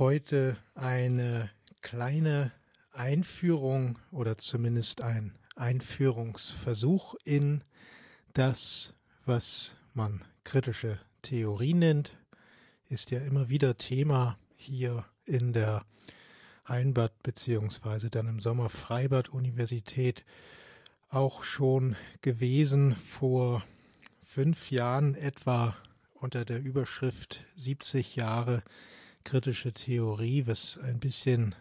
heute eine kleine Einführung oder zumindest ein Einführungsversuch in das, was man kritische Theorie nennt, ist ja immer wieder Thema hier in der Einbad bzw. dann im Sommer Freibad Universität auch schon gewesen vor fünf Jahren etwa unter der Überschrift 70 Jahre kritische Theorie, was ein bisschen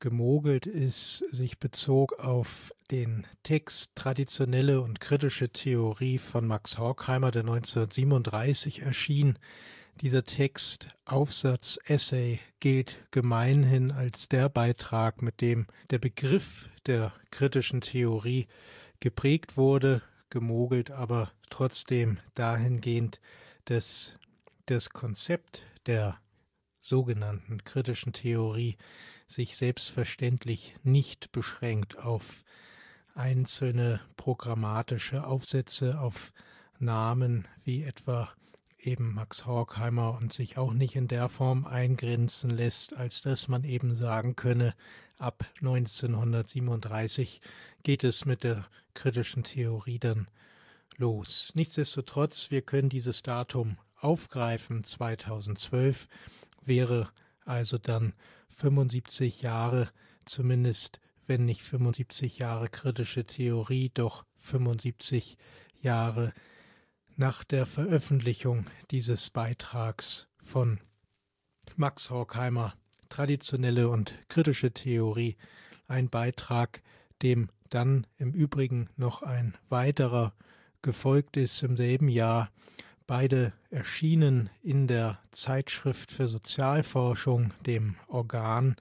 gemogelt ist, sich bezog auf den Text Traditionelle und kritische Theorie von Max Horkheimer, der 1937 erschien. Dieser Text, Aufsatz, Essay, gilt gemeinhin als der Beitrag, mit dem der Begriff der kritischen Theorie geprägt wurde, gemogelt aber trotzdem dahingehend, dass das Konzept der sogenannten kritischen Theorie sich selbstverständlich nicht beschränkt auf einzelne programmatische Aufsätze, auf Namen wie etwa eben Max Horkheimer und sich auch nicht in der Form eingrenzen lässt, als dass man eben sagen könne, ab 1937 geht es mit der kritischen Theorie dann los. Nichtsdestotrotz, wir können dieses Datum aufgreifen, 2012, wäre also dann 75 Jahre, zumindest wenn nicht 75 Jahre kritische Theorie, doch 75 Jahre nach der Veröffentlichung dieses Beitrags von Max Horkheimer Traditionelle und kritische Theorie, ein Beitrag, dem dann im Übrigen noch ein weiterer gefolgt ist im selben Jahr Beide erschienen in der Zeitschrift für Sozialforschung, dem Organ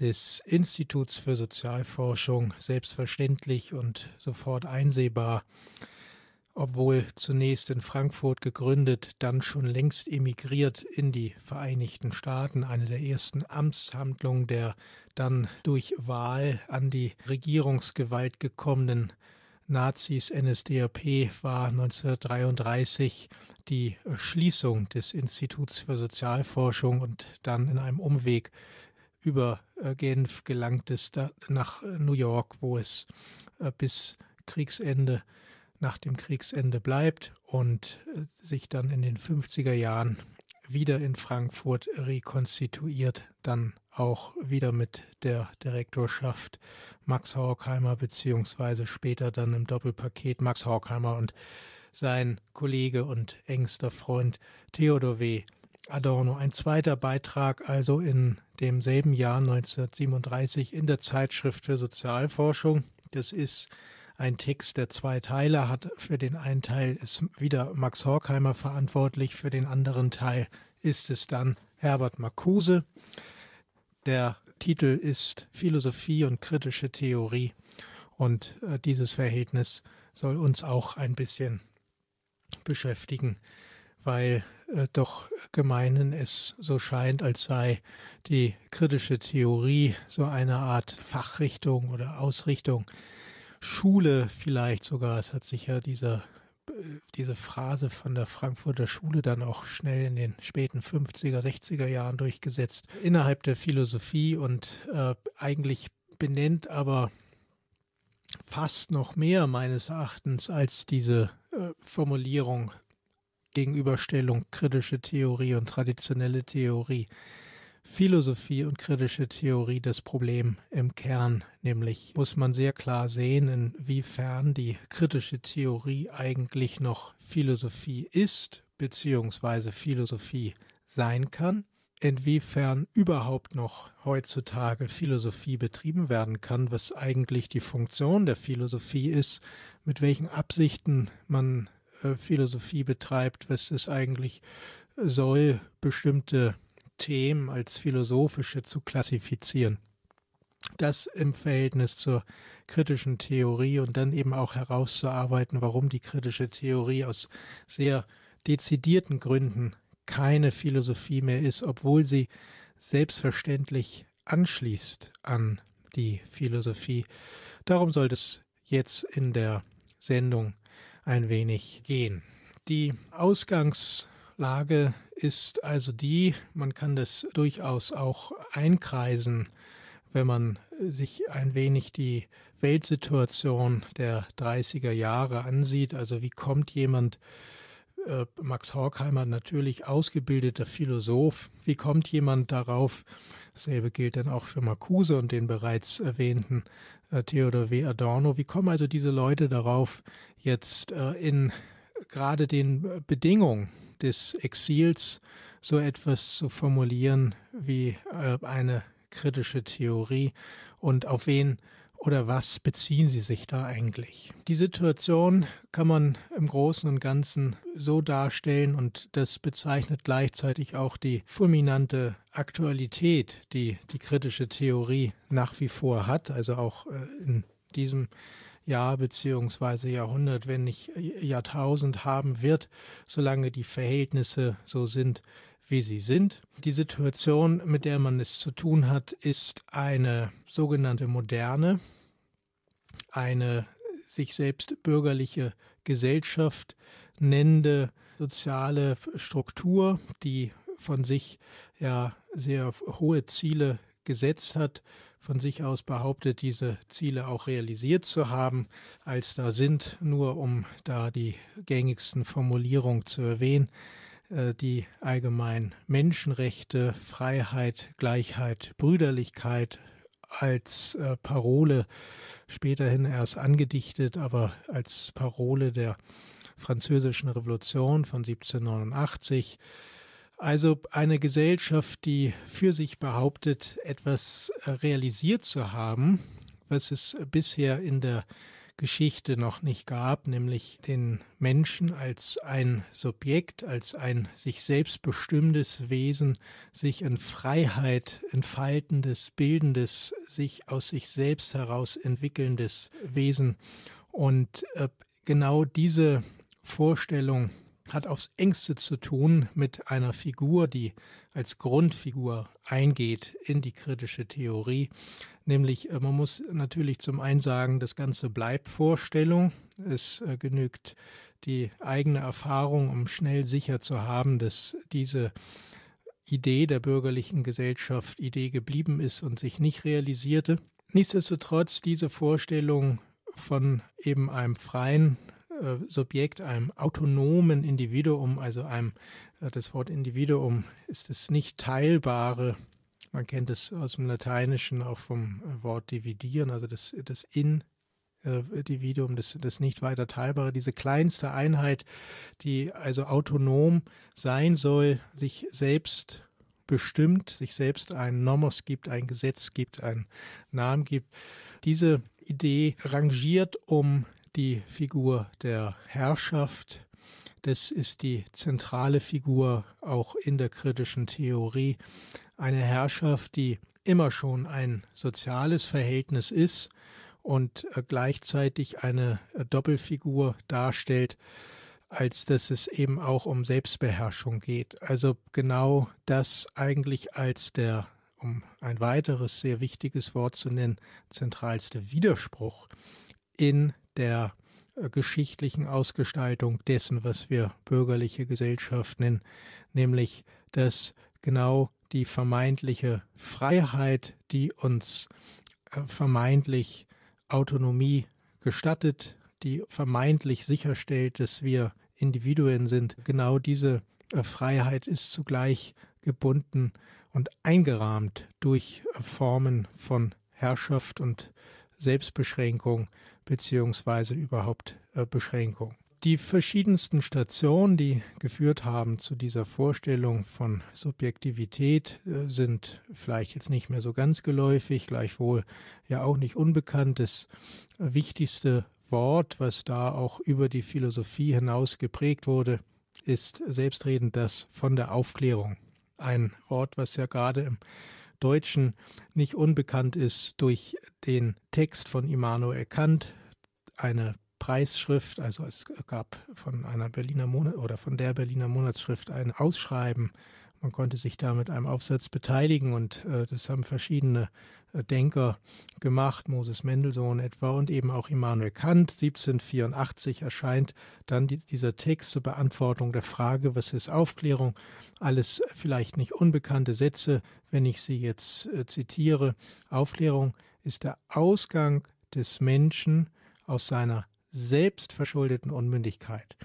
des Instituts für Sozialforschung, selbstverständlich und sofort einsehbar. Obwohl zunächst in Frankfurt gegründet, dann schon längst emigriert in die Vereinigten Staaten, eine der ersten Amtshandlungen der dann durch Wahl an die Regierungsgewalt gekommenen Nazis NSDAP war 1933 die Schließung des Instituts für Sozialforschung und dann in einem Umweg über Genf gelangt es nach New York, wo es äh, bis Kriegsende nach dem Kriegsende bleibt und äh, sich dann in den 50er Jahren wieder in Frankfurt rekonstituiert, dann auch wieder mit der Direktorschaft Max Horkheimer, beziehungsweise später dann im Doppelpaket Max Horkheimer und sein Kollege und engster Freund Theodor W. Adorno. Ein zweiter Beitrag also in demselben Jahr 1937 in der Zeitschrift für Sozialforschung. Das ist ein Text, der zwei Teile hat. Für den einen Teil ist wieder Max Horkheimer verantwortlich, für den anderen Teil ist es dann Herbert Marcuse. Der Titel ist Philosophie und kritische Theorie. Und äh, dieses Verhältnis soll uns auch ein bisschen beschäftigen, weil äh, doch gemeinen es so scheint, als sei die kritische Theorie so eine Art Fachrichtung oder Ausrichtung. Schule vielleicht sogar, es hat sich ja dieser diese Phrase von der Frankfurter Schule dann auch schnell in den späten 50er, 60er Jahren durchgesetzt, innerhalb der Philosophie und äh, eigentlich benennt aber fast noch mehr meines Erachtens als diese äh, Formulierung Gegenüberstellung kritische Theorie und traditionelle Theorie. Philosophie und kritische Theorie das Problem im Kern, nämlich muss man sehr klar sehen, inwiefern die kritische Theorie eigentlich noch Philosophie ist, beziehungsweise Philosophie sein kann, inwiefern überhaupt noch heutzutage Philosophie betrieben werden kann, was eigentlich die Funktion der Philosophie ist, mit welchen Absichten man äh, Philosophie betreibt, was es eigentlich soll, bestimmte Themen als philosophische zu klassifizieren. Das im Verhältnis zur kritischen Theorie und dann eben auch herauszuarbeiten, warum die kritische Theorie aus sehr dezidierten Gründen keine Philosophie mehr ist, obwohl sie selbstverständlich anschließt an die Philosophie. Darum soll es jetzt in der Sendung ein wenig gehen. Die Ausgangs- Lage ist also die, man kann das durchaus auch einkreisen, wenn man sich ein wenig die Weltsituation der 30er Jahre ansieht. Also wie kommt jemand, äh, Max Horkheimer natürlich ausgebildeter Philosoph, wie kommt jemand darauf, dasselbe gilt dann auch für Marcuse und den bereits erwähnten äh, Theodor W. Adorno, wie kommen also diese Leute darauf, jetzt äh, in gerade den Bedingungen, des Exils so etwas zu formulieren wie äh, eine kritische Theorie und auf wen oder was beziehen sie sich da eigentlich? Die Situation kann man im Großen und Ganzen so darstellen und das bezeichnet gleichzeitig auch die fulminante Aktualität, die die kritische Theorie nach wie vor hat, also auch äh, in diesem Jahr bzw. Jahrhundert, wenn nicht Jahrtausend haben wird, solange die Verhältnisse so sind, wie sie sind. Die Situation, mit der man es zu tun hat, ist eine sogenannte moderne, eine sich selbst bürgerliche Gesellschaft nennende soziale Struktur, die von sich ja sehr hohe Ziele gesetzt hat, von sich aus behauptet, diese Ziele auch realisiert zu haben, als da sind, nur um da die gängigsten Formulierungen zu erwähnen, äh, die allgemein Menschenrechte, Freiheit, Gleichheit, Brüderlichkeit als äh, Parole späterhin erst angedichtet, aber als Parole der französischen Revolution von 1789 also eine Gesellschaft, die für sich behauptet, etwas äh, realisiert zu haben, was es bisher in der Geschichte noch nicht gab, nämlich den Menschen als ein Subjekt, als ein sich selbst bestimmendes Wesen, sich in Freiheit entfaltendes, bildendes, sich aus sich selbst heraus entwickelndes Wesen. Und äh, genau diese Vorstellung hat aufs engste zu tun mit einer Figur, die als Grundfigur eingeht in die kritische Theorie. Nämlich, äh, man muss natürlich zum einen sagen, das Ganze bleibt Vorstellung. Es äh, genügt die eigene Erfahrung, um schnell sicher zu haben, dass diese Idee der bürgerlichen Gesellschaft Idee geblieben ist und sich nicht realisierte. Nichtsdestotrotz, diese Vorstellung von eben einem freien, äh, Subjekt, einem autonomen Individuum, also einem, äh, das Wort Individuum ist das nicht teilbare. Man kennt es aus dem Lateinischen auch vom äh, Wort dividieren, also das, das Individuum, das, das nicht weiter teilbare, diese kleinste Einheit, die also autonom sein soll, sich selbst bestimmt, sich selbst ein Nomos gibt, ein Gesetz gibt, einen Namen gibt. Diese Idee rangiert um die Figur der Herrschaft. Das ist die zentrale Figur auch in der kritischen Theorie. Eine Herrschaft, die immer schon ein soziales Verhältnis ist und äh, gleichzeitig eine äh, Doppelfigur darstellt, als dass es eben auch um Selbstbeherrschung geht. Also genau das eigentlich als der, um ein weiteres sehr wichtiges Wort zu nennen, zentralste Widerspruch in der äh, geschichtlichen Ausgestaltung dessen, was wir bürgerliche Gesellschaft nennen, nämlich dass genau die vermeintliche Freiheit, die uns äh, vermeintlich Autonomie gestattet, die vermeintlich sicherstellt, dass wir Individuen sind, genau diese äh, Freiheit ist zugleich gebunden und eingerahmt durch Formen von Herrschaft und Selbstbeschränkung, beziehungsweise überhaupt äh, Beschränkung. Die verschiedensten Stationen, die geführt haben zu dieser Vorstellung von Subjektivität, äh, sind vielleicht jetzt nicht mehr so ganz geläufig, gleichwohl ja auch nicht unbekannt. Das äh, wichtigste Wort, was da auch über die Philosophie hinaus geprägt wurde, ist selbstredend das von der Aufklärung. Ein Wort, was ja gerade im Deutschen nicht unbekannt ist durch den Text von Immanuel Kant, eine Preisschrift, also es gab von einer Berliner Monat oder von der Berliner Monatsschrift ein Ausschreiben. Man konnte sich da mit einem Aufsatz beteiligen und äh, das haben verschiedene äh, Denker gemacht, Moses Mendelssohn etwa und eben auch Immanuel Kant. 1784 erscheint dann die, dieser Text zur Beantwortung der Frage, was ist Aufklärung? Alles vielleicht nicht unbekannte Sätze, wenn ich sie jetzt äh, zitiere. Aufklärung ist der Ausgang des Menschen aus seiner selbstverschuldeten Unmündigkeit.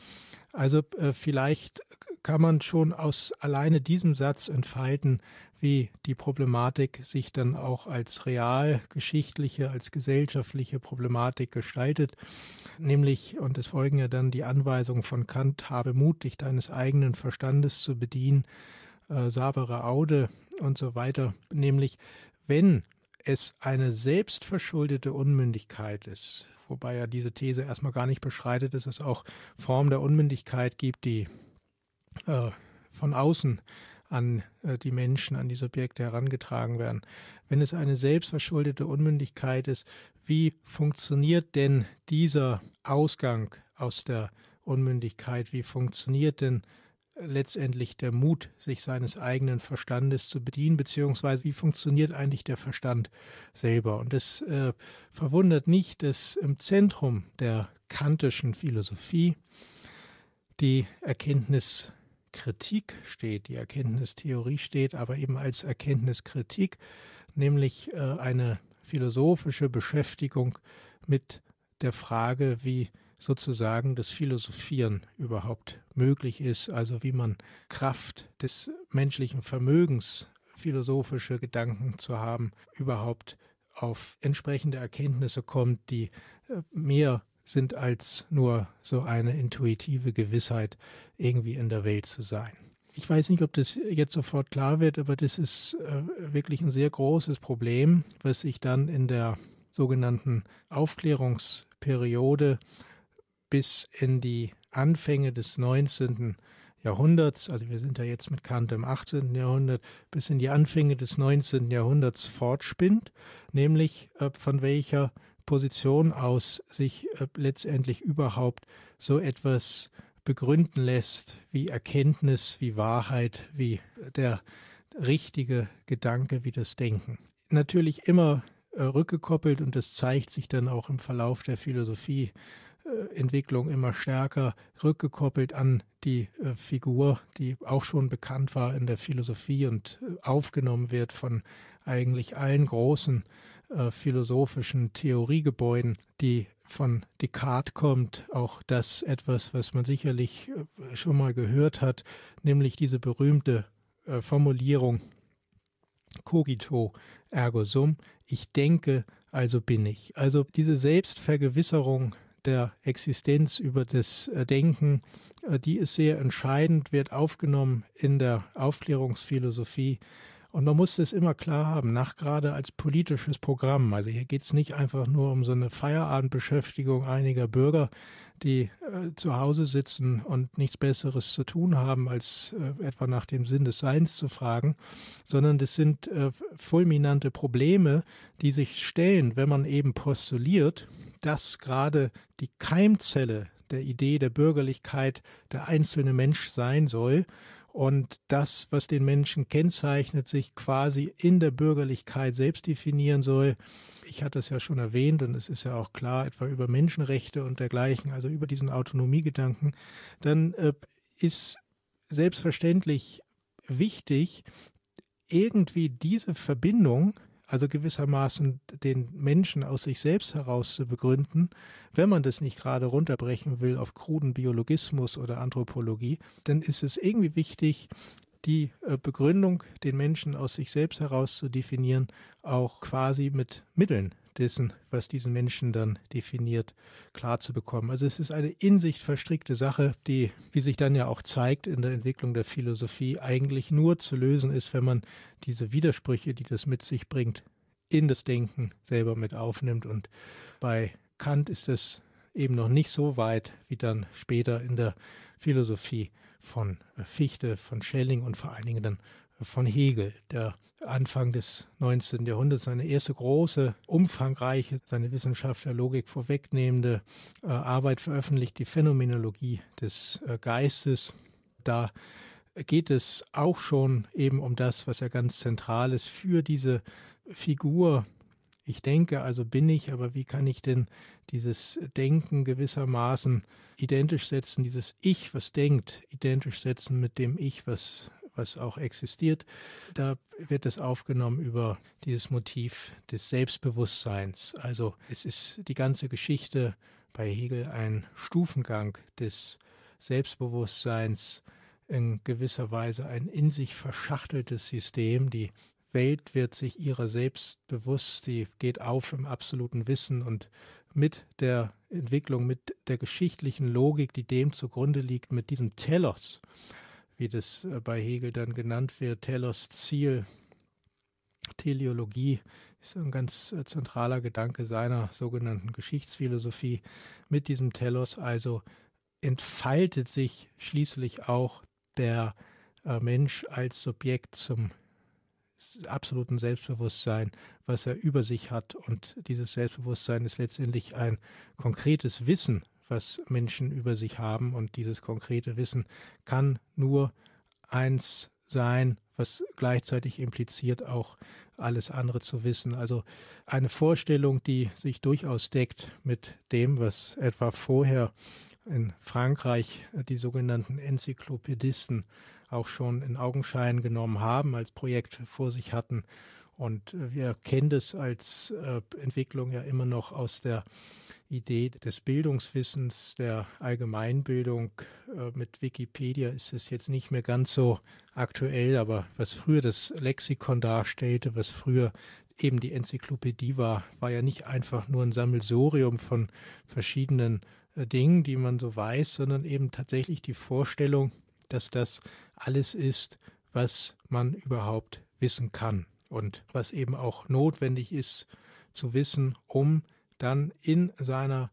Also äh, vielleicht kann man schon aus alleine diesem Satz entfalten, wie die Problematik sich dann auch als realgeschichtliche, als gesellschaftliche Problematik gestaltet. Nämlich, und es folgen ja dann die Anweisungen von Kant, habe Mut, dich deines eigenen Verstandes zu bedienen, äh, sabere Aude und so weiter. Nämlich, wenn es eine selbstverschuldete Unmündigkeit ist, wobei ja diese These erstmal gar nicht beschreitet, dass es auch Formen der Unmündigkeit gibt, die äh, von außen an äh, die Menschen, an die Subjekte herangetragen werden. Wenn es eine selbstverschuldete Unmündigkeit ist, wie funktioniert denn dieser Ausgang aus der Unmündigkeit? Wie funktioniert denn letztendlich der Mut, sich seines eigenen Verstandes zu bedienen, beziehungsweise wie funktioniert eigentlich der Verstand selber. Und es äh, verwundert nicht, dass im Zentrum der kantischen Philosophie die Erkenntniskritik steht, die Erkenntnistheorie steht, aber eben als Erkenntniskritik, nämlich äh, eine philosophische Beschäftigung mit der Frage, wie sozusagen das Philosophieren überhaupt möglich ist, also wie man Kraft des menschlichen Vermögens, philosophische Gedanken zu haben, überhaupt auf entsprechende Erkenntnisse kommt, die äh, mehr sind als nur so eine intuitive Gewissheit, irgendwie in der Welt zu sein. Ich weiß nicht, ob das jetzt sofort klar wird, aber das ist äh, wirklich ein sehr großes Problem, was sich dann in der sogenannten Aufklärungsperiode bis in die Anfänge des 19. Jahrhunderts, also wir sind ja jetzt mit Kant im 18. Jahrhundert, bis in die Anfänge des 19. Jahrhunderts fortspinnt, nämlich äh, von welcher Position aus sich äh, letztendlich überhaupt so etwas begründen lässt, wie Erkenntnis, wie Wahrheit, wie der richtige Gedanke, wie das Denken. Natürlich immer äh, rückgekoppelt und das zeigt sich dann auch im Verlauf der Philosophie Entwicklung immer stärker rückgekoppelt an die äh, Figur, die auch schon bekannt war in der Philosophie und äh, aufgenommen wird von eigentlich allen großen äh, philosophischen Theoriegebäuden, die von Descartes kommt, auch das etwas, was man sicherlich schon mal gehört hat, nämlich diese berühmte Formulierung cogito ergo sum, ich denke, also bin ich. Also diese Selbstvergewisserung der Existenz, über das äh, Denken, äh, die ist sehr entscheidend, wird aufgenommen in der Aufklärungsphilosophie. Und man muss das immer klar haben, nach gerade als politisches Programm. Also hier geht es nicht einfach nur um so eine Feierabendbeschäftigung einiger Bürger, die äh, zu Hause sitzen und nichts Besseres zu tun haben, als äh, etwa nach dem Sinn des Seins zu fragen, sondern das sind äh, fulminante Probleme, die sich stellen, wenn man eben postuliert, dass gerade die Keimzelle der Idee der Bürgerlichkeit der einzelne Mensch sein soll und das, was den Menschen kennzeichnet, sich quasi in der Bürgerlichkeit selbst definieren soll. Ich hatte es ja schon erwähnt und es ist ja auch klar, etwa über Menschenrechte und dergleichen, also über diesen Autonomiegedanken, dann äh, ist selbstverständlich wichtig, irgendwie diese Verbindung also gewissermaßen den Menschen aus sich selbst heraus zu begründen, wenn man das nicht gerade runterbrechen will auf kruden Biologismus oder Anthropologie, dann ist es irgendwie wichtig, die äh, Begründung, den Menschen aus sich selbst heraus zu definieren, auch quasi mit Mitteln dessen, was diesen Menschen dann definiert, klar zu bekommen. Also es ist eine in sich verstrickte Sache, die, wie sich dann ja auch zeigt in der Entwicklung der Philosophie, eigentlich nur zu lösen ist, wenn man diese Widersprüche, die das mit sich bringt, in das Denken selber mit aufnimmt. Und bei Kant ist es eben noch nicht so weit wie dann später in der Philosophie von Fichte, von Schelling und vor allen Dingen dann von Hegel, der Anfang des 19. Jahrhunderts seine erste große, umfangreiche, seine Wissenschaft der Logik vorwegnehmende äh, Arbeit veröffentlicht, die Phänomenologie des äh, Geistes. Da geht es auch schon eben um das, was ja ganz zentral ist für diese Figur. Ich denke, also bin ich, aber wie kann ich denn dieses Denken gewissermaßen identisch setzen, dieses Ich, was denkt, identisch setzen mit dem Ich, was was auch existiert. Da wird es aufgenommen über dieses Motiv des Selbstbewusstseins. Also es ist die ganze Geschichte bei Hegel ein Stufengang des Selbstbewusstseins, in gewisser Weise ein in sich verschachteltes System. Die Welt wird sich ihrer selbst bewusst, sie geht auf im absoluten Wissen und mit der Entwicklung, mit der geschichtlichen Logik, die dem zugrunde liegt, mit diesem Telos, wie das äh, bei Hegel dann genannt wird, Telos Ziel. Teleologie ist ein ganz äh, zentraler Gedanke seiner sogenannten Geschichtsphilosophie. Mit diesem Telos also entfaltet sich schließlich auch der äh, Mensch als Subjekt zum absoluten Selbstbewusstsein, was er über sich hat. Und dieses Selbstbewusstsein ist letztendlich ein konkretes Wissen was Menschen über sich haben. Und dieses konkrete Wissen kann nur eins sein, was gleichzeitig impliziert, auch alles andere zu wissen. Also eine Vorstellung, die sich durchaus deckt mit dem, was etwa vorher in Frankreich die sogenannten Enzyklopädisten auch schon in Augenschein genommen haben, als Projekt vor sich hatten und wir kennen das als äh, Entwicklung ja immer noch aus der Idee des Bildungswissens, der Allgemeinbildung. Äh, mit Wikipedia ist es jetzt nicht mehr ganz so aktuell, aber was früher das Lexikon darstellte, was früher eben die Enzyklopädie war, war ja nicht einfach nur ein Sammelsurium von verschiedenen äh, Dingen, die man so weiß, sondern eben tatsächlich die Vorstellung, dass das alles ist, was man überhaupt wissen kann und was eben auch notwendig ist zu wissen, um dann in seiner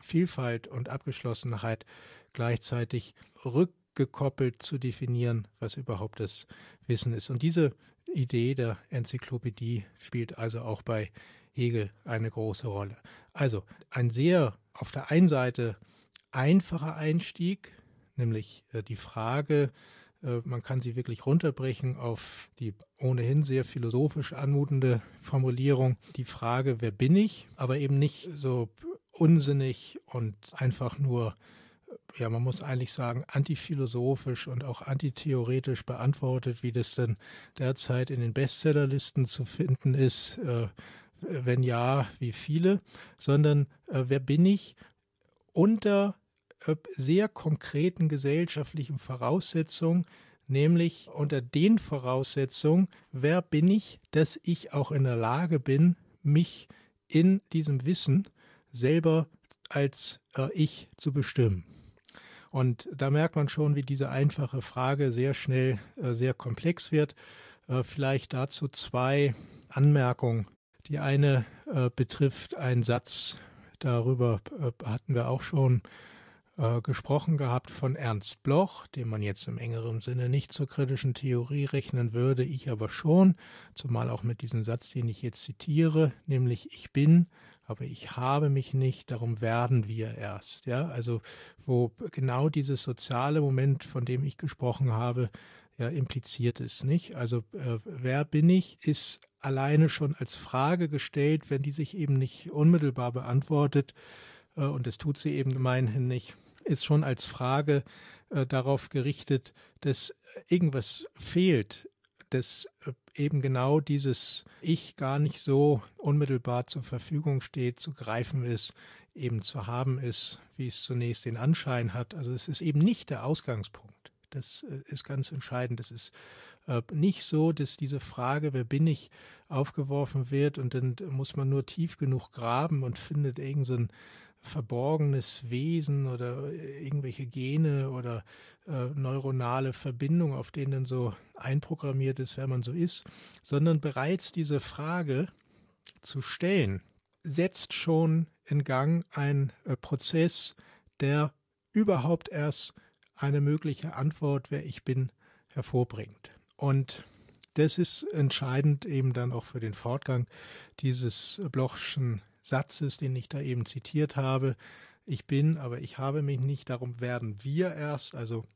Vielfalt und Abgeschlossenheit gleichzeitig rückgekoppelt zu definieren, was überhaupt das Wissen ist. Und diese Idee der Enzyklopädie spielt also auch bei Hegel eine große Rolle. Also ein sehr auf der einen Seite einfacher Einstieg, nämlich äh, die Frage, äh, man kann sie wirklich runterbrechen auf die ohnehin sehr philosophisch anmutende Formulierung, die Frage, wer bin ich, aber eben nicht so unsinnig und einfach nur, äh, ja, man muss eigentlich sagen, antiphilosophisch und auch antitheoretisch beantwortet, wie das denn derzeit in den Bestsellerlisten zu finden ist. Äh, wenn ja, wie viele, sondern wer bin ich unter sehr konkreten gesellschaftlichen Voraussetzungen, nämlich unter den Voraussetzungen, wer bin ich, dass ich auch in der Lage bin, mich in diesem Wissen selber als äh, ich zu bestimmen. Und da merkt man schon, wie diese einfache Frage sehr schnell äh, sehr komplex wird. Äh, vielleicht dazu zwei Anmerkungen. Die eine äh, betrifft einen Satz, darüber äh, hatten wir auch schon äh, gesprochen gehabt von Ernst Bloch, den man jetzt im engeren Sinne nicht zur kritischen Theorie rechnen würde, ich aber schon, zumal auch mit diesem Satz, den ich jetzt zitiere, nämlich ich bin, aber ich habe mich nicht, darum werden wir erst. Ja, also wo genau dieses soziale Moment, von dem ich gesprochen habe, ja, impliziert ist, nicht? Also äh, wer bin ich, ist alleine schon als Frage gestellt, wenn die sich eben nicht unmittelbar beantwortet. Äh, und das tut sie eben gemeinhin nicht ist schon als Frage äh, darauf gerichtet, dass irgendwas fehlt, dass äh, eben genau dieses Ich gar nicht so unmittelbar zur Verfügung steht, zu greifen ist, eben zu haben ist, wie es zunächst den Anschein hat. Also es ist eben nicht der Ausgangspunkt. Das äh, ist ganz entscheidend. Es ist äh, nicht so, dass diese Frage, wer bin ich, aufgeworfen wird und dann muss man nur tief genug graben und findet irgendeinen so verborgenes Wesen oder äh, irgendwelche Gene oder äh, neuronale Verbindungen, auf denen dann so einprogrammiert ist, wer man so ist, sondern bereits diese Frage zu stellen, setzt schon in Gang ein äh, Prozess, der überhaupt erst eine mögliche Antwort, wer ich bin, hervorbringt. Und das ist entscheidend eben dann auch für den Fortgang dieses Blochschen Satzes, den ich da eben zitiert habe. Ich bin, aber ich habe mich nicht, darum werden wir erst. Also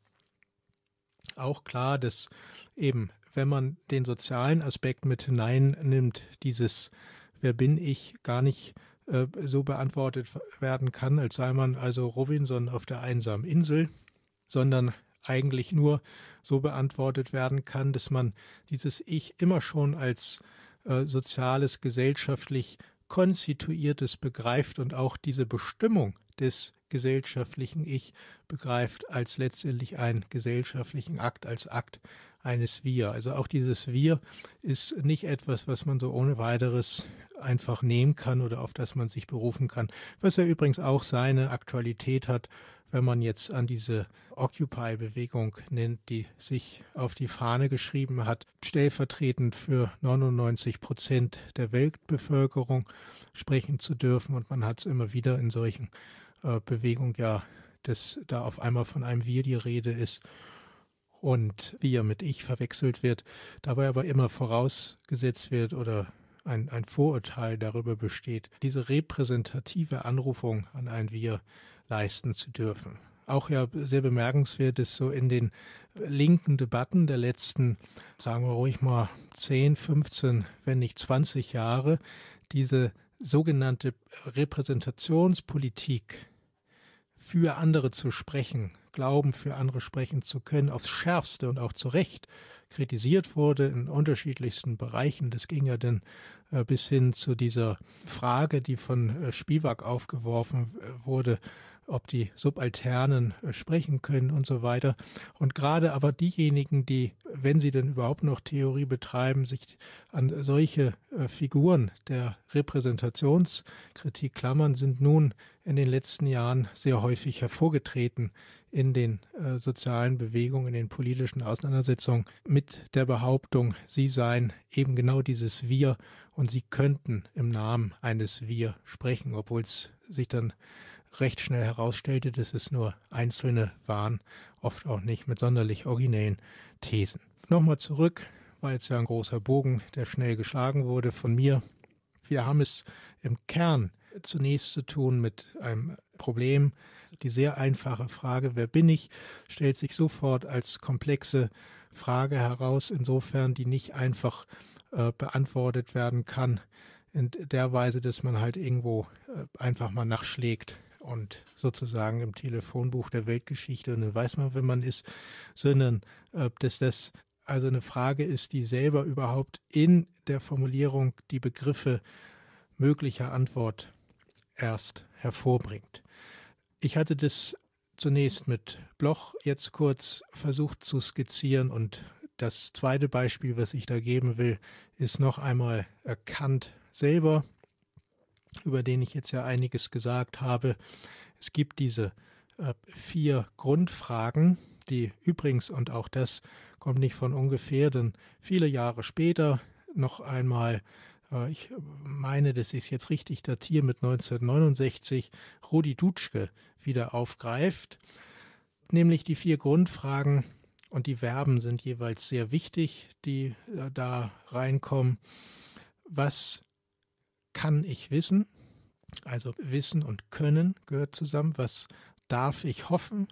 auch klar, dass eben, wenn man den sozialen Aspekt mit hineinnimmt, dieses Wer bin ich gar nicht äh, so beantwortet werden kann, als sei man also Robinson auf der einsamen Insel, sondern eigentlich nur so beantwortet werden kann, dass man dieses Ich immer schon als äh, soziales, gesellschaftlich Konstituiertes begreift und auch diese Bestimmung des gesellschaftlichen Ich begreift als letztendlich einen gesellschaftlichen Akt, als Akt eines Wir. Also auch dieses Wir ist nicht etwas, was man so ohne weiteres einfach nehmen kann oder auf das man sich berufen kann, was ja übrigens auch seine Aktualität hat wenn man jetzt an diese Occupy-Bewegung nennt, die sich auf die Fahne geschrieben hat, stellvertretend für 99 Prozent der Weltbevölkerung sprechen zu dürfen. Und man hat es immer wieder in solchen äh, Bewegungen ja, dass da auf einmal von einem Wir die Rede ist und Wir mit Ich verwechselt wird, dabei aber immer vorausgesetzt wird oder ein, ein Vorurteil darüber besteht. Diese repräsentative Anrufung an ein Wir leisten zu dürfen. Auch ja sehr bemerkenswert ist so in den äh, linken Debatten der letzten, sagen wir ruhig mal 10, 15, wenn nicht 20 Jahre, diese sogenannte Repräsentationspolitik für andere zu sprechen, glauben, für andere sprechen zu können, aufs Schärfste und auch zu Recht kritisiert wurde in unterschiedlichsten Bereichen. Das ging ja dann äh, bis hin zu dieser Frage, die von äh, Spivak aufgeworfen wurde, ob die Subalternen äh, sprechen können und so weiter. Und gerade aber diejenigen, die, wenn sie denn überhaupt noch Theorie betreiben, sich an solche äh, Figuren der Repräsentationskritik klammern, sind nun in den letzten Jahren sehr häufig hervorgetreten in den äh, sozialen Bewegungen, in den politischen Auseinandersetzungen mit der Behauptung, sie seien eben genau dieses Wir und sie könnten im Namen eines Wir sprechen, obwohl es sich dann recht schnell herausstellte, dass es nur einzelne waren, oft auch nicht mit sonderlich originellen Thesen. Nochmal zurück, war jetzt ja ein großer Bogen, der schnell geschlagen wurde von mir. Wir haben es im Kern zunächst zu tun mit einem Problem. Die sehr einfache Frage, wer bin ich, stellt sich sofort als komplexe Frage heraus, insofern die nicht einfach äh, beantwortet werden kann, in der Weise, dass man halt irgendwo äh, einfach mal nachschlägt, und sozusagen im Telefonbuch der Weltgeschichte und dann weiß man, wenn man ist, sondern äh, dass das also eine Frage ist, die selber überhaupt in der Formulierung die Begriffe möglicher Antwort erst hervorbringt. Ich hatte das zunächst mit Bloch jetzt kurz versucht zu skizzieren und das zweite Beispiel, was ich da geben will, ist noch einmal erkannt selber über den ich jetzt ja einiges gesagt habe. Es gibt diese äh, vier Grundfragen, die übrigens, und auch das kommt nicht von ungefähr, denn viele Jahre später noch einmal äh, ich meine, das ist jetzt richtig datiert mit 1969, Rudi Dutschke wieder aufgreift, nämlich die vier Grundfragen und die Verben sind jeweils sehr wichtig, die äh, da reinkommen. Was kann ich wissen? Also Wissen und Können gehört zusammen. Was darf ich hoffen?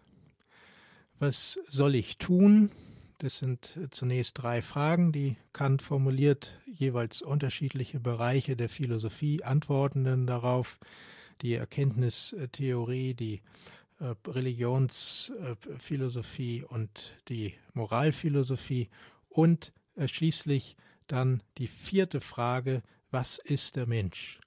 Was soll ich tun? Das sind äh, zunächst drei Fragen, die Kant formuliert, jeweils unterschiedliche Bereiche der Philosophie antwortenden darauf. Die Erkenntnistheorie, äh, die äh, Religionsphilosophie und die Moralphilosophie und schließlich dann die vierte Frage, was ist der Mensch?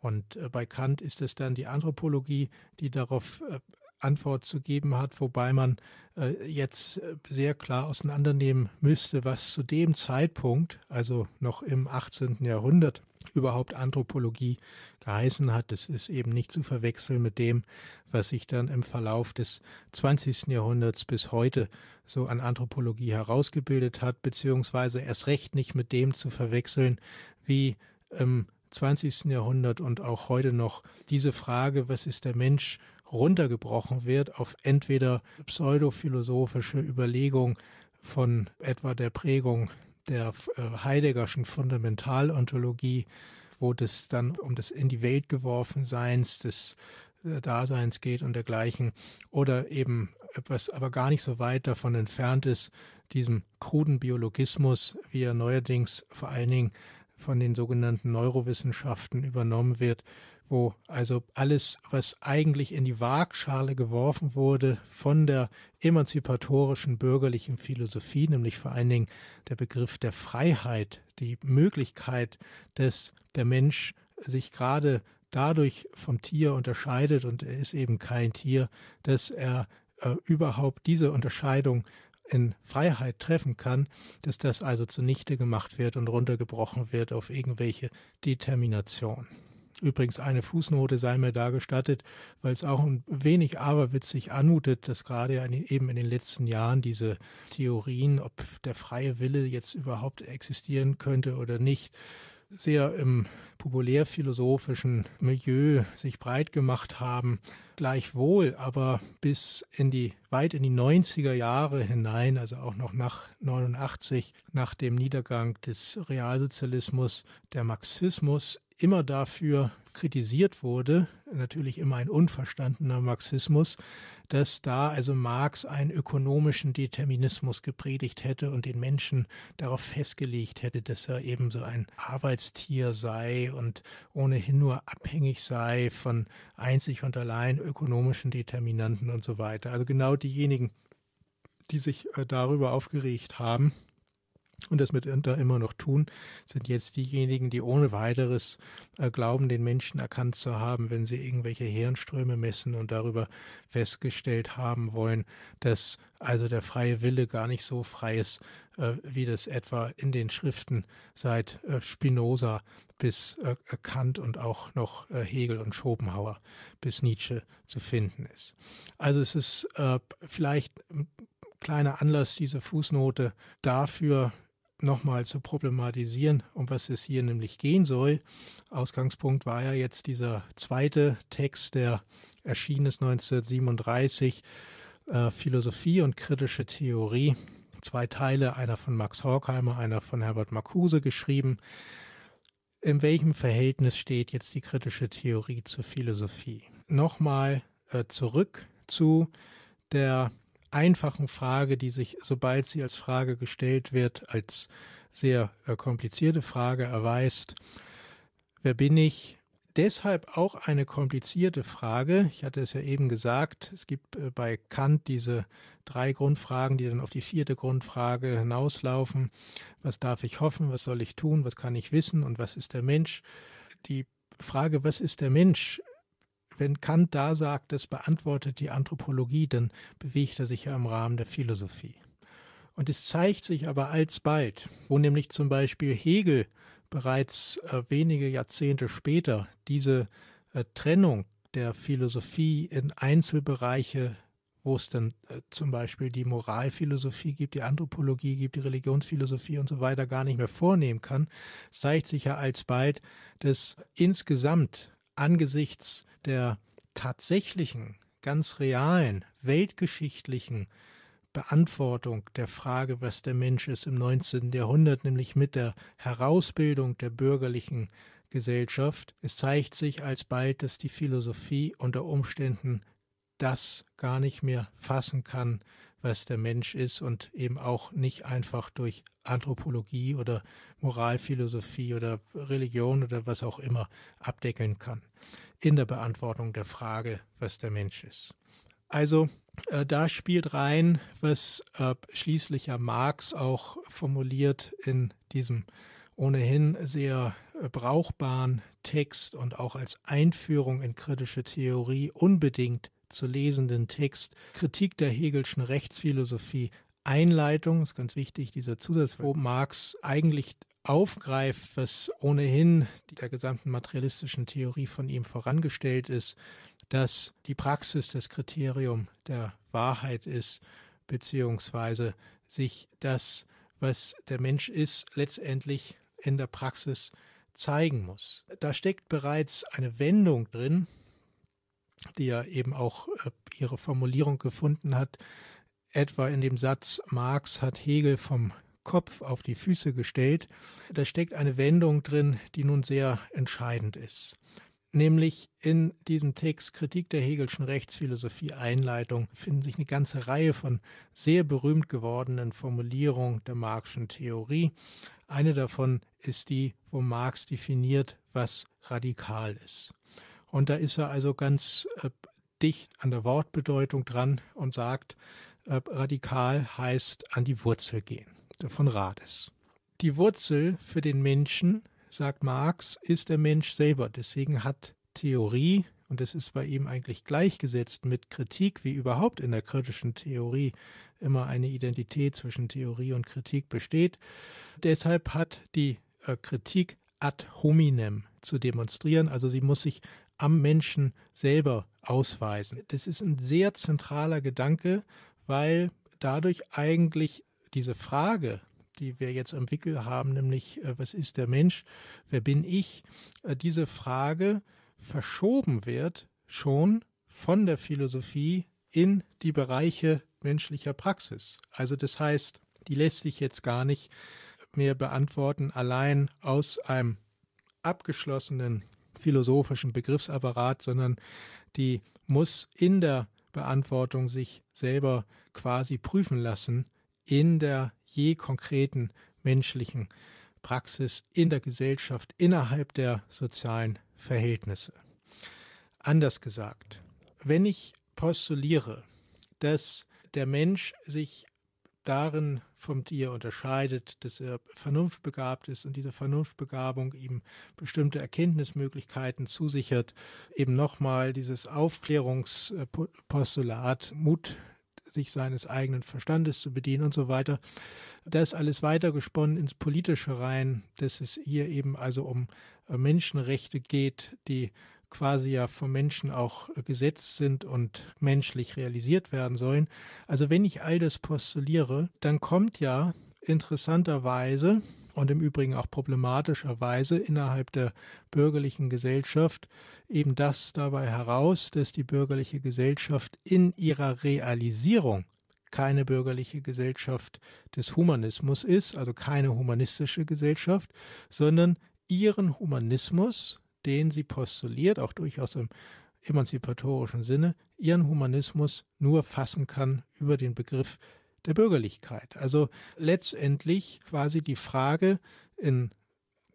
Und äh, bei Kant ist es dann die Anthropologie, die darauf äh, Antwort zu geben hat, wobei man äh, jetzt sehr klar auseinandernehmen müsste, was zu dem Zeitpunkt, also noch im 18. Jahrhundert, überhaupt Anthropologie geheißen hat. Das ist eben nicht zu verwechseln mit dem, was sich dann im Verlauf des 20. Jahrhunderts bis heute so an Anthropologie herausgebildet hat, beziehungsweise erst recht nicht mit dem zu verwechseln, wie im 20. Jahrhundert und auch heute noch diese Frage, was ist der Mensch, runtergebrochen wird auf entweder pseudophilosophische Überlegung von etwa der Prägung der äh, Heideggerschen Fundamentalontologie, wo es dann um das in die Welt geworfen Seins des äh, Daseins geht und dergleichen, oder eben etwas aber gar nicht so weit davon entfernt ist, diesem kruden Biologismus, wie er neuerdings vor allen Dingen von den sogenannten Neurowissenschaften übernommen wird, wo also alles, was eigentlich in die Waagschale geworfen wurde von der emanzipatorischen bürgerlichen Philosophie, nämlich vor allen Dingen der Begriff der Freiheit, die Möglichkeit, dass der Mensch sich gerade dadurch vom Tier unterscheidet und er ist eben kein Tier, dass er äh, überhaupt diese Unterscheidung in Freiheit treffen kann, dass das also zunichte gemacht wird und runtergebrochen wird auf irgendwelche Determination. Übrigens eine Fußnote sei mir da gestattet, weil es auch ein wenig aberwitzig anmutet, dass gerade eben in den letzten Jahren diese Theorien, ob der freie Wille jetzt überhaupt existieren könnte oder nicht, sehr im populärphilosophischen Milieu sich breit gemacht haben. Gleichwohl aber bis in die weit in die 90er Jahre hinein, also auch noch nach 89, nach dem Niedergang des Realsozialismus, der Marxismus immer dafür kritisiert wurde, natürlich immer ein unverstandener Marxismus, dass da also Marx einen ökonomischen Determinismus gepredigt hätte und den Menschen darauf festgelegt hätte, dass er eben so ein Arbeitstier sei und ohnehin nur abhängig sei von einzig und allein ökonomischen Determinanten und so weiter. Also genau diejenigen, die sich äh, darüber aufgeregt haben, und das mitunter immer noch tun, sind jetzt diejenigen, die ohne weiteres äh, glauben, den Menschen erkannt zu haben, wenn sie irgendwelche Hirnströme messen und darüber festgestellt haben wollen, dass also der freie Wille gar nicht so frei ist, äh, wie das etwa in den Schriften seit äh, Spinoza bis äh, Kant und auch noch äh, Hegel und Schopenhauer bis Nietzsche zu finden ist. Also es ist äh, vielleicht kleiner Anlass, diese Fußnote dafür, nochmal zu problematisieren, um was es hier nämlich gehen soll. Ausgangspunkt war ja jetzt dieser zweite Text, der erschienen ist 1937, äh, Philosophie und kritische Theorie. Zwei Teile, einer von Max Horkheimer, einer von Herbert Marcuse geschrieben. In welchem Verhältnis steht jetzt die kritische Theorie zur Philosophie? Nochmal äh, zurück zu der einfachen Frage, die sich, sobald sie als Frage gestellt wird, als sehr äh, komplizierte Frage erweist. Wer bin ich? Deshalb auch eine komplizierte Frage. Ich hatte es ja eben gesagt, es gibt äh, bei Kant diese drei Grundfragen, die dann auf die vierte Grundfrage hinauslaufen. Was darf ich hoffen? Was soll ich tun? Was kann ich wissen? Und was ist der Mensch? Die Frage, was ist der Mensch, wenn Kant da sagt, es beantwortet die Anthropologie, dann bewegt er sich ja im Rahmen der Philosophie. Und es zeigt sich aber alsbald, wo nämlich zum Beispiel Hegel bereits äh, wenige Jahrzehnte später diese äh, Trennung der Philosophie in Einzelbereiche, wo es dann äh, zum Beispiel die Moralphilosophie gibt, die Anthropologie gibt, die Religionsphilosophie und so weiter gar nicht mehr vornehmen kann, zeigt sich ja alsbald, dass insgesamt angesichts der tatsächlichen, ganz realen, weltgeschichtlichen Beantwortung der Frage, was der Mensch ist im 19. Jahrhundert, nämlich mit der Herausbildung der bürgerlichen Gesellschaft. Es zeigt sich alsbald, dass die Philosophie unter Umständen das gar nicht mehr fassen kann, was der Mensch ist und eben auch nicht einfach durch Anthropologie oder Moralphilosophie oder Religion oder was auch immer abdeckeln kann in der Beantwortung der Frage, was der Mensch ist. Also äh, da spielt rein, was äh, schließlich ja Marx auch formuliert in diesem ohnehin sehr äh, brauchbaren Text und auch als Einführung in kritische Theorie unbedingt zu lesenden Text Kritik der Hegelschen Rechtsphilosophie Einleitung, ist ganz wichtig, dieser Zusatz, wo Marx eigentlich aufgreift, was ohnehin der gesamten materialistischen Theorie von ihm vorangestellt ist, dass die Praxis das Kriterium der Wahrheit ist, beziehungsweise sich das, was der Mensch ist, letztendlich in der Praxis zeigen muss. Da steckt bereits eine Wendung drin, die ja eben auch äh, ihre Formulierung gefunden hat, etwa in dem Satz Marx hat Hegel vom Kopf auf die Füße gestellt. Da steckt eine Wendung drin, die nun sehr entscheidend ist. Nämlich in diesem Text Kritik der Hegelschen Rechtsphilosophie Einleitung finden sich eine ganze Reihe von sehr berühmt gewordenen Formulierungen der Marxischen Theorie. Eine davon ist die, wo Marx definiert, was radikal ist. Und da ist er also ganz äh, dicht an der Wortbedeutung dran und sagt, äh, radikal heißt an die Wurzel gehen von Rades. Die Wurzel für den Menschen, sagt Marx, ist der Mensch selber. Deswegen hat Theorie, und das ist bei ihm eigentlich gleichgesetzt mit Kritik, wie überhaupt in der kritischen Theorie immer eine Identität zwischen Theorie und Kritik besteht. Deshalb hat die äh, Kritik ad hominem zu demonstrieren. Also sie muss sich am Menschen selber ausweisen. Das ist ein sehr zentraler Gedanke, weil dadurch eigentlich diese Frage, die wir jetzt am Wickel haben, nämlich äh, was ist der Mensch, wer bin ich, äh, diese Frage verschoben wird schon von der Philosophie in die Bereiche menschlicher Praxis. Also das heißt, die lässt sich jetzt gar nicht mehr beantworten allein aus einem abgeschlossenen philosophischen Begriffsapparat, sondern die muss in der Beantwortung sich selber quasi prüfen lassen, in der je konkreten menschlichen Praxis, in der Gesellschaft, innerhalb der sozialen Verhältnisse. Anders gesagt, wenn ich postuliere, dass der Mensch sich darin vom Tier unterscheidet, dass er vernunftbegabt ist und diese Vernunftbegabung ihm bestimmte Erkenntnismöglichkeiten zusichert. Eben nochmal dieses Aufklärungspostulat, Mut sich seines eigenen Verstandes zu bedienen und so weiter. Das alles weitergesponnen ins Politische rein, dass es hier eben also um äh, Menschenrechte geht, die quasi ja vom Menschen auch äh, gesetzt sind und menschlich realisiert werden sollen. Also wenn ich all das postuliere, dann kommt ja interessanterweise und im Übrigen auch problematischerweise innerhalb der bürgerlichen Gesellschaft eben das dabei heraus, dass die bürgerliche Gesellschaft in ihrer Realisierung keine bürgerliche Gesellschaft des Humanismus ist, also keine humanistische Gesellschaft, sondern ihren Humanismus, den sie postuliert, auch durchaus im emanzipatorischen Sinne, ihren Humanismus nur fassen kann über den Begriff der Bürgerlichkeit. Also letztendlich quasi die Frage in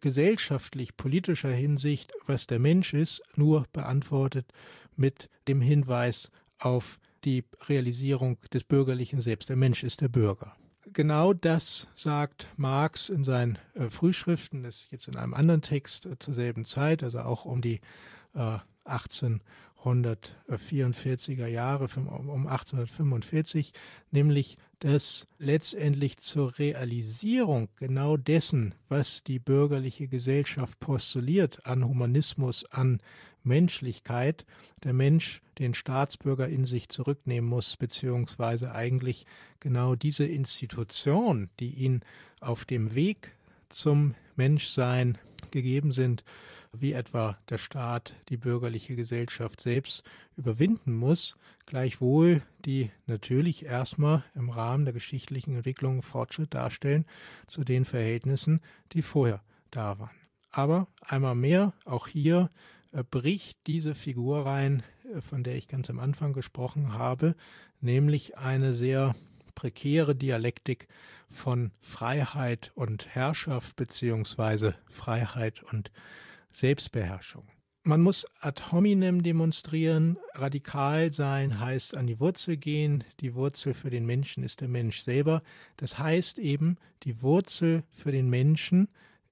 gesellschaftlich-politischer Hinsicht, was der Mensch ist, nur beantwortet mit dem Hinweis auf die Realisierung des Bürgerlichen selbst. Der Mensch ist der Bürger. Genau das sagt Marx in seinen äh, Frühschriften, das ist jetzt in einem anderen Text äh, zur selben Zeit, also auch um die äh, 1844er Jahre, um 1845, nämlich dass letztendlich zur Realisierung genau dessen, was die bürgerliche Gesellschaft postuliert an Humanismus, an Menschlichkeit, der Mensch den Staatsbürger in sich zurücknehmen muss, beziehungsweise eigentlich genau diese Institution, die ihn auf dem Weg zum Menschsein gegeben sind, wie etwa der Staat, die bürgerliche Gesellschaft selbst überwinden muss, gleichwohl die natürlich erstmal im Rahmen der geschichtlichen Entwicklung Fortschritt darstellen zu den Verhältnissen, die vorher da waren. Aber einmal mehr, auch hier äh, bricht diese Figur rein, äh, von der ich ganz am Anfang gesprochen habe, nämlich eine sehr prekäre Dialektik von Freiheit und Herrschaft beziehungsweise Freiheit und Selbstbeherrschung. Man muss ad hominem demonstrieren. Radikal sein heißt an die Wurzel gehen. Die Wurzel für den Menschen ist der Mensch selber. Das heißt eben, die Wurzel für den Menschen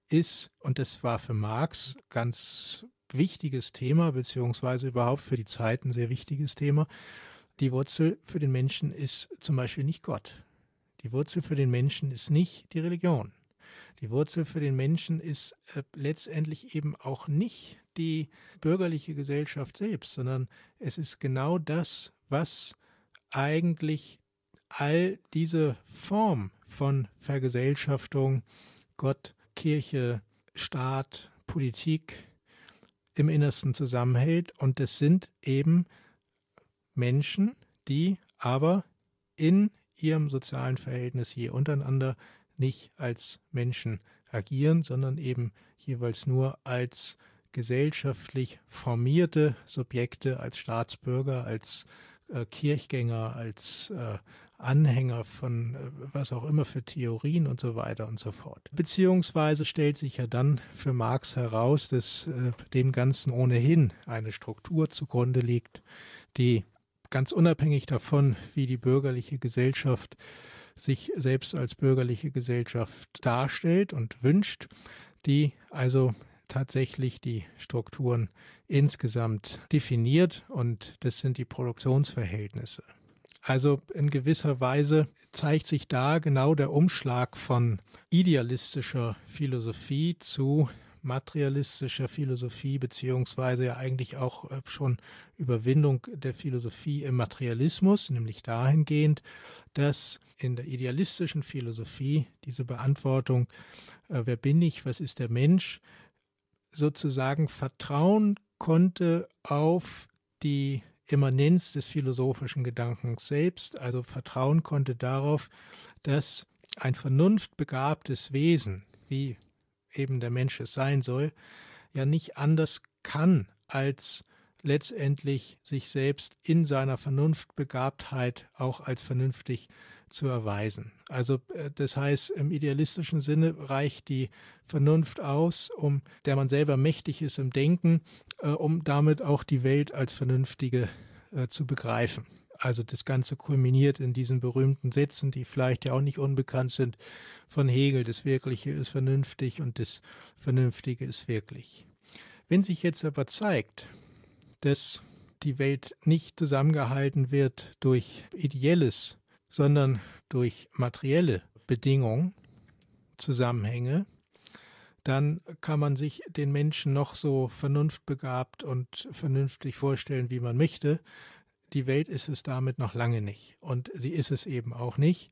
ist, und das war für Marx ganz wichtiges Thema, beziehungsweise überhaupt für die Zeit ein sehr wichtiges Thema. Die Wurzel für den Menschen ist zum Beispiel nicht Gott. Die Wurzel für den Menschen ist nicht die Religion. Die Wurzel für den Menschen ist äh, letztendlich eben auch nicht die bürgerliche Gesellschaft selbst, sondern es ist genau das, was eigentlich all diese Form von Vergesellschaftung, Gott, Kirche, Staat, Politik im Innersten zusammenhält. Und es sind eben Menschen, die aber in ihrem sozialen Verhältnis je untereinander nicht als Menschen agieren, sondern eben jeweils nur als gesellschaftlich formierte Subjekte, als Staatsbürger, als äh, Kirchgänger, als äh, Anhänger von äh, was auch immer für Theorien und so weiter und so fort. Beziehungsweise stellt sich ja dann für Marx heraus, dass äh, dem Ganzen ohnehin eine Struktur zugrunde liegt, die ganz unabhängig davon, wie die bürgerliche Gesellschaft sich selbst als bürgerliche Gesellschaft darstellt und wünscht, die also tatsächlich die Strukturen insgesamt definiert und das sind die Produktionsverhältnisse. Also in gewisser Weise zeigt sich da genau der Umschlag von idealistischer Philosophie zu materialistischer Philosophie, beziehungsweise ja eigentlich auch äh, schon Überwindung der Philosophie im Materialismus, nämlich dahingehend, dass in der idealistischen Philosophie diese Beantwortung, äh, wer bin ich, was ist der Mensch, sozusagen vertrauen konnte auf die Immanenz des philosophischen Gedankens selbst, also vertrauen konnte darauf, dass ein vernunftbegabtes Wesen, wie eben der Mensch es sein soll, ja nicht anders kann, als letztendlich sich selbst in seiner Vernunftbegabtheit auch als vernünftig zu erweisen. Also äh, das heißt, im idealistischen Sinne reicht die Vernunft aus, um der man selber mächtig ist im Denken, äh, um damit auch die Welt als vernünftige äh, zu begreifen. Also das Ganze kulminiert in diesen berühmten Sätzen, die vielleicht ja auch nicht unbekannt sind von Hegel. Das Wirkliche ist vernünftig und das Vernünftige ist wirklich. Wenn sich jetzt aber zeigt, dass die Welt nicht zusammengehalten wird durch ideelles, sondern durch materielle Bedingungen, Zusammenhänge, dann kann man sich den Menschen noch so vernunftbegabt und vernünftig vorstellen, wie man möchte die Welt ist es damit noch lange nicht. Und sie ist es eben auch nicht.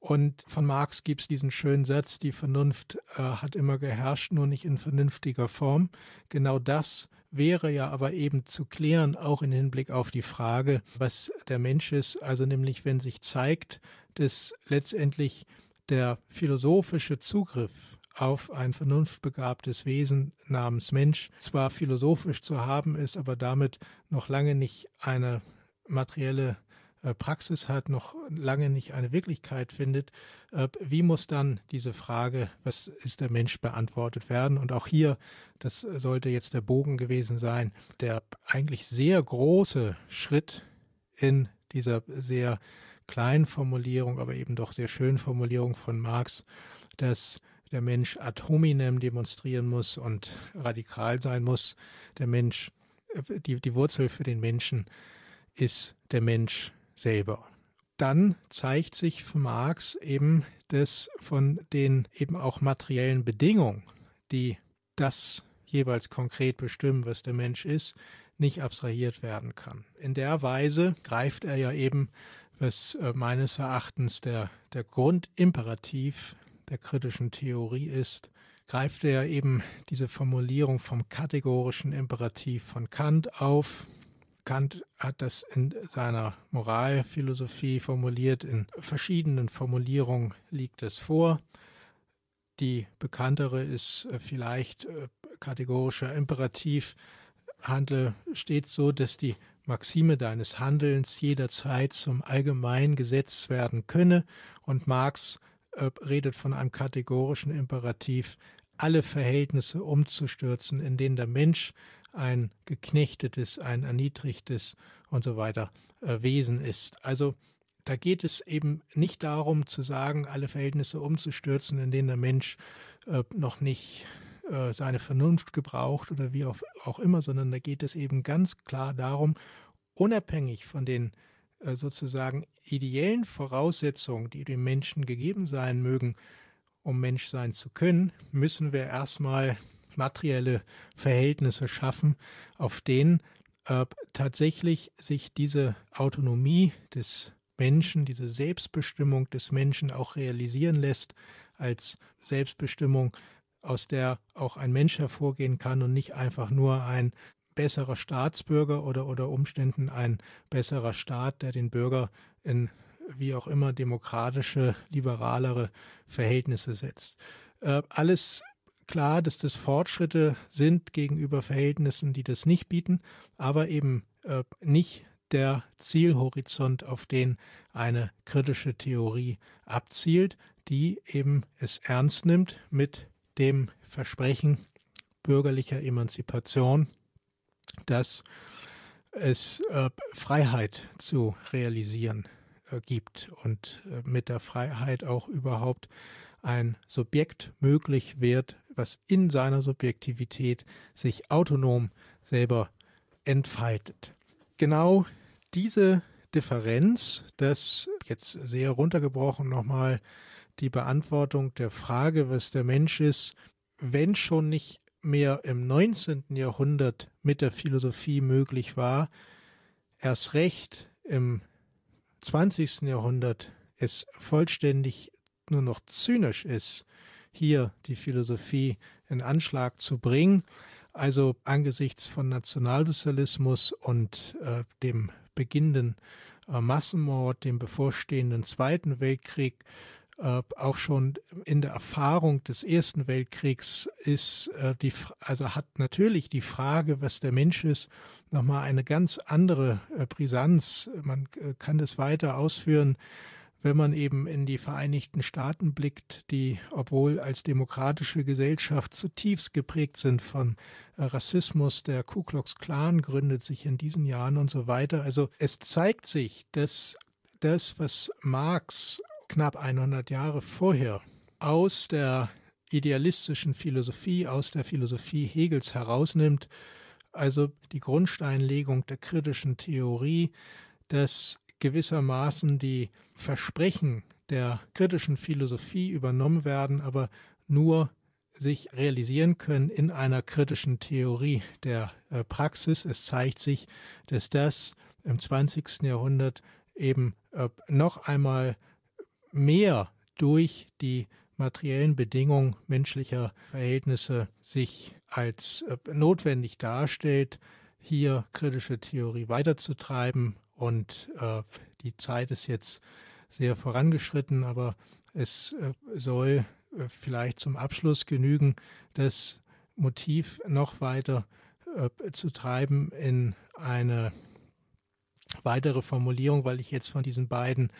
Und von Marx gibt es diesen schönen Satz, die Vernunft äh, hat immer geherrscht, nur nicht in vernünftiger Form. Genau das wäre ja aber eben zu klären, auch im Hinblick auf die Frage, was der Mensch ist, also nämlich wenn sich zeigt, dass letztendlich der philosophische Zugriff auf ein vernunftbegabtes Wesen namens Mensch zwar philosophisch zu haben ist, aber damit noch lange nicht eine materielle äh, Praxis halt noch lange nicht eine Wirklichkeit findet, äh, wie muss dann diese Frage, was ist der Mensch, beantwortet werden? Und auch hier, das sollte jetzt der Bogen gewesen sein, der eigentlich sehr große Schritt in dieser sehr kleinen Formulierung, aber eben doch sehr schönen Formulierung von Marx, dass der Mensch ad hominem demonstrieren muss und radikal sein muss, der Mensch, äh, die, die Wurzel für den Menschen ist der Mensch selber. Dann zeigt sich für Marx eben, dass von den eben auch materiellen Bedingungen, die das jeweils konkret bestimmen, was der Mensch ist, nicht abstrahiert werden kann. In der Weise greift er ja eben, was äh, meines Erachtens der, der Grundimperativ der kritischen Theorie ist, greift er eben diese Formulierung vom kategorischen Imperativ von Kant auf, Kant hat das in seiner Moralphilosophie formuliert, in verschiedenen Formulierungen liegt es vor. Die bekanntere ist äh, vielleicht äh, kategorischer Imperativ, handle steht so, dass die Maxime deines Handelns jederzeit zum allgemeinen Gesetz werden könne. Und Marx äh, redet von einem kategorischen Imperativ, alle Verhältnisse umzustürzen, in denen der Mensch ein geknechtetes, ein erniedrigtes und so weiter äh, Wesen ist. Also da geht es eben nicht darum zu sagen, alle Verhältnisse umzustürzen, in denen der Mensch äh, noch nicht äh, seine Vernunft gebraucht oder wie auch immer, sondern da geht es eben ganz klar darum, unabhängig von den sozusagen ideellen Voraussetzungen, die dem Menschen gegeben sein mögen, um Mensch sein zu können, müssen wir erstmal materielle Verhältnisse schaffen, auf denen äh, tatsächlich sich diese Autonomie des Menschen, diese Selbstbestimmung des Menschen auch realisieren lässt als Selbstbestimmung, aus der auch ein Mensch hervorgehen kann und nicht einfach nur ein besserer Staatsbürger oder unter Umständen ein besserer Staat, der den Bürger in wie auch immer demokratische, liberalere Verhältnisse setzt. Äh, alles klar, dass das Fortschritte sind gegenüber Verhältnissen, die das nicht bieten, aber eben äh, nicht der Zielhorizont, auf den eine kritische Theorie abzielt, die eben es ernst nimmt mit dem Versprechen bürgerlicher Emanzipation, dass es äh, Freiheit zu realisieren äh, gibt und äh, mit der Freiheit auch überhaupt ein Subjekt möglich wird, was in seiner Subjektivität sich autonom selber entfaltet. Genau diese Differenz, das jetzt sehr runtergebrochen nochmal die Beantwortung der Frage, was der Mensch ist, wenn schon nicht mehr im 19. Jahrhundert mit der Philosophie möglich war, erst recht im 20. Jahrhundert es vollständig nur noch zynisch ist, hier die Philosophie in Anschlag zu bringen. Also angesichts von Nationalsozialismus und äh, dem beginnenden äh, Massenmord, dem bevorstehenden Zweiten Weltkrieg, äh, auch schon in der Erfahrung des Ersten Weltkriegs ist äh, die, also hat natürlich die Frage, was der Mensch ist, nochmal eine ganz andere äh, Brisanz. Man äh, kann das weiter ausführen wenn man eben in die Vereinigten Staaten blickt, die, obwohl als demokratische Gesellschaft zutiefst geprägt sind von äh, Rassismus, der Ku Klux Klan gründet sich in diesen Jahren und so weiter. Also es zeigt sich, dass das, was Marx knapp 100 Jahre vorher aus der idealistischen Philosophie, aus der Philosophie Hegels herausnimmt, also die Grundsteinlegung der kritischen Theorie, dass gewissermaßen die Versprechen der kritischen Philosophie übernommen werden, aber nur sich realisieren können in einer kritischen Theorie der äh, Praxis. Es zeigt sich, dass das im 20. Jahrhundert eben äh, noch einmal mehr durch die materiellen Bedingungen menschlicher Verhältnisse sich als äh, notwendig darstellt, hier kritische Theorie weiterzutreiben und äh, die Zeit ist jetzt sehr vorangeschritten, aber es äh, soll äh, vielleicht zum Abschluss genügen, das Motiv noch weiter äh, zu treiben in eine weitere Formulierung, weil ich jetzt von diesen beiden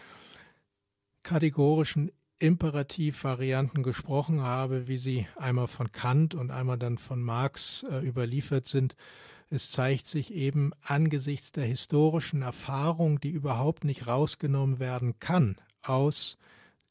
kategorischen Imperativvarianten gesprochen habe, wie sie einmal von Kant und einmal dann von Marx äh, überliefert sind. Es zeigt sich eben angesichts der historischen Erfahrung, die überhaupt nicht rausgenommen werden kann aus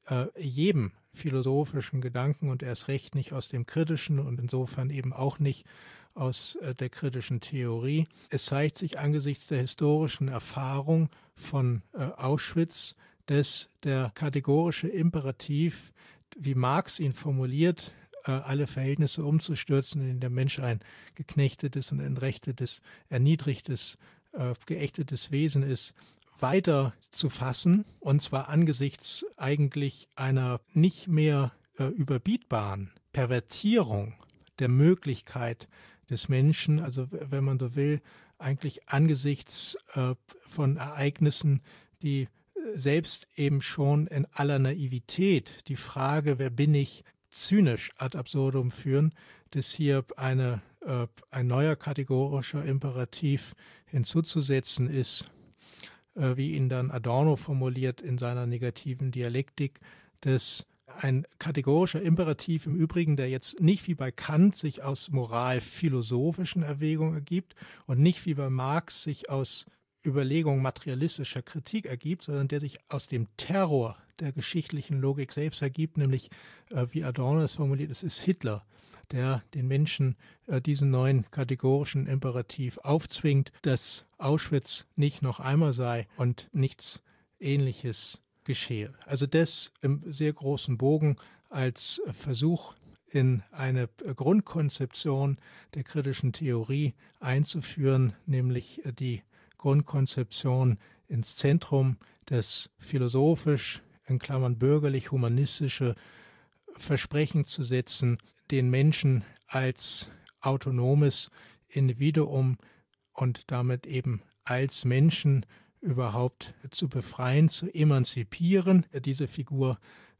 äh, jedem philosophischen Gedanken und erst recht nicht aus dem kritischen und insofern eben auch nicht aus äh, der kritischen Theorie. Es zeigt sich angesichts der historischen Erfahrung von äh, Auschwitz, dass der kategorische Imperativ, wie Marx ihn formuliert, äh, alle Verhältnisse umzustürzen, in denen der Mensch ein geknechtetes und entrechtetes, erniedrigtes, äh, geächtetes Wesen ist, weiter zu fassen, und zwar angesichts eigentlich einer nicht mehr äh, überbietbaren Pervertierung der Möglichkeit des Menschen, also wenn man so will, eigentlich angesichts von Ereignissen, die selbst eben schon in aller Naivität die Frage, wer bin ich, zynisch ad absurdum führen, dass hier eine, äh, ein neuer kategorischer Imperativ hinzuzusetzen ist, äh, wie ihn dann Adorno formuliert in seiner negativen Dialektik, dass ein kategorischer Imperativ im Übrigen, der jetzt nicht wie bei Kant sich aus moralphilosophischen Erwägungen ergibt und nicht wie bei Marx sich aus Überlegung materialistischer Kritik ergibt, sondern der sich aus dem Terror der geschichtlichen Logik selbst ergibt, nämlich, äh, wie Adorno es formuliert, es ist Hitler, der den Menschen äh, diesen neuen kategorischen Imperativ aufzwingt, dass Auschwitz nicht noch einmal sei und nichts Ähnliches geschehe. Also das im sehr großen Bogen als Versuch in eine äh, Grundkonzeption der kritischen Theorie einzuführen, nämlich äh, die Grundkonzeption ins Zentrum das philosophisch, in Klammern bürgerlich-humanistische Versprechen zu setzen, den Menschen als autonomes Individuum und damit eben als Menschen überhaupt zu befreien, zu emanzipieren. Diese Figur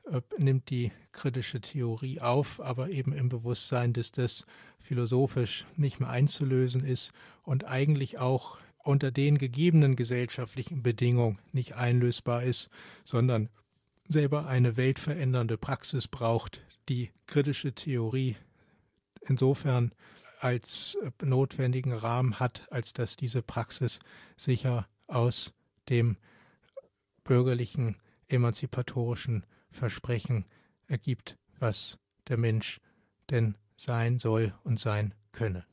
äh, nimmt die kritische Theorie auf, aber eben im Bewusstsein, dass das philosophisch nicht mehr einzulösen ist und eigentlich auch unter den gegebenen gesellschaftlichen Bedingungen nicht einlösbar ist, sondern selber eine weltverändernde Praxis braucht, die kritische Theorie insofern als notwendigen Rahmen hat, als dass diese Praxis sicher aus dem bürgerlichen emanzipatorischen Versprechen ergibt, was der Mensch denn sein soll und sein könne.